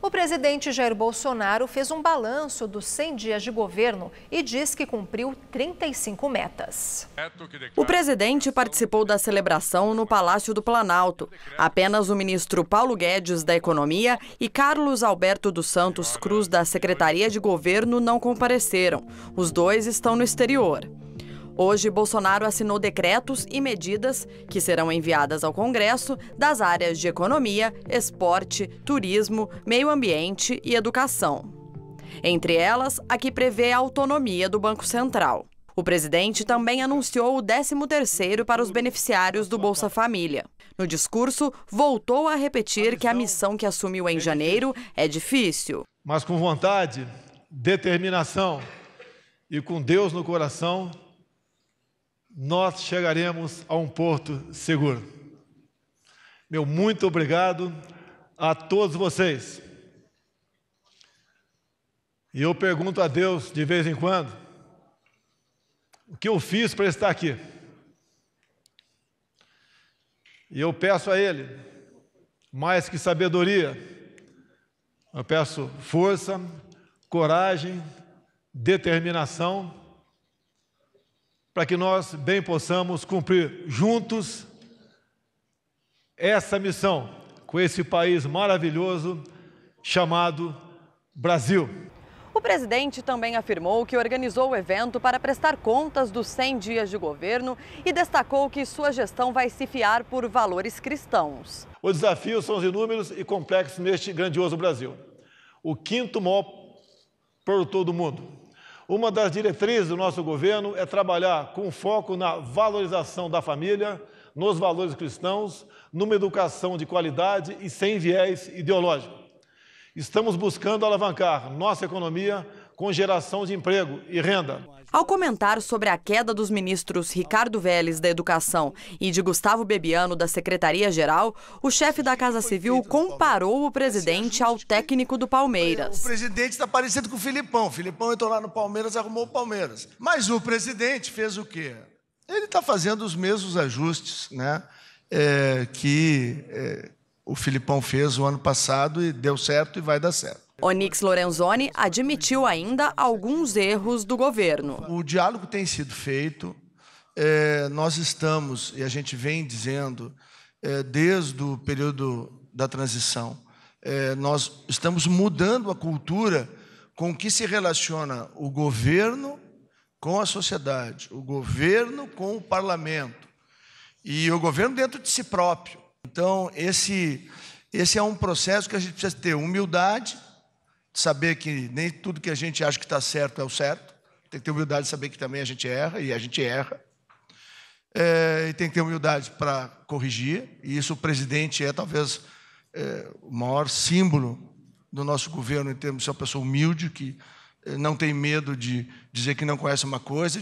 O presidente Jair Bolsonaro fez um balanço dos 100 dias de governo e diz que cumpriu 35 metas. O presidente participou da celebração no Palácio do Planalto. Apenas o ministro Paulo Guedes da Economia e Carlos Alberto dos Santos Cruz da Secretaria de Governo não compareceram. Os dois estão no exterior. Hoje, Bolsonaro assinou decretos e medidas que serão enviadas ao Congresso das áreas de economia, esporte, turismo, meio ambiente e educação. Entre elas, a que prevê a autonomia do Banco Central. O presidente também anunciou o 13º para os beneficiários do Bolsa Família. No discurso, voltou a repetir que a missão que assumiu em janeiro é difícil. Mas com vontade, determinação e com Deus no coração, nós chegaremos a um porto seguro. Meu muito obrigado a todos vocês. E eu pergunto a Deus de vez em quando: o que eu fiz para estar aqui? E eu peço a Ele, mais que sabedoria, eu peço força, coragem, determinação para que nós bem possamos cumprir juntos essa missão com esse país maravilhoso chamado Brasil. O presidente também afirmou que organizou o evento para prestar contas dos 100 dias de governo e destacou que sua gestão vai se fiar por valores cristãos. Os desafios são inúmeros e complexos neste grandioso Brasil. O quinto maior produtor do mundo, uma das diretrizes do nosso governo é trabalhar com foco na valorização da família, nos valores cristãos, numa educação de qualidade e sem viés ideológico. Estamos buscando alavancar nossa economia com geração de emprego e renda. Ao comentar sobre a queda dos ministros Ricardo Vélez, da Educação, e de Gustavo Bebiano, da Secretaria-Geral, o chefe da Casa Civil comparou o presidente ao técnico do Palmeiras. O presidente está parecido com o Filipão. O Filipão entrou lá no Palmeiras arrumou o Palmeiras. Mas o presidente fez o quê? Ele está fazendo os mesmos ajustes né, é, que é, o Filipão fez o ano passado e deu certo e vai dar certo. Onix Lorenzoni admitiu ainda alguns erros do governo. O diálogo tem sido feito. É, nós estamos, e a gente vem dizendo, é, desde o período da transição, é, nós estamos mudando a cultura com que se relaciona o governo com a sociedade, o governo com o parlamento e o governo dentro de si próprio. Então, esse, esse é um processo que a gente precisa ter humildade, saber que nem tudo que a gente acha que está certo é o certo. Tem que ter humildade de saber que também a gente erra, e a gente erra. É, e tem que ter humildade para corrigir, e isso o presidente é talvez é, o maior símbolo do nosso governo, em termos de ser uma pessoa humilde, que é, não tem medo de dizer que não conhece uma coisa,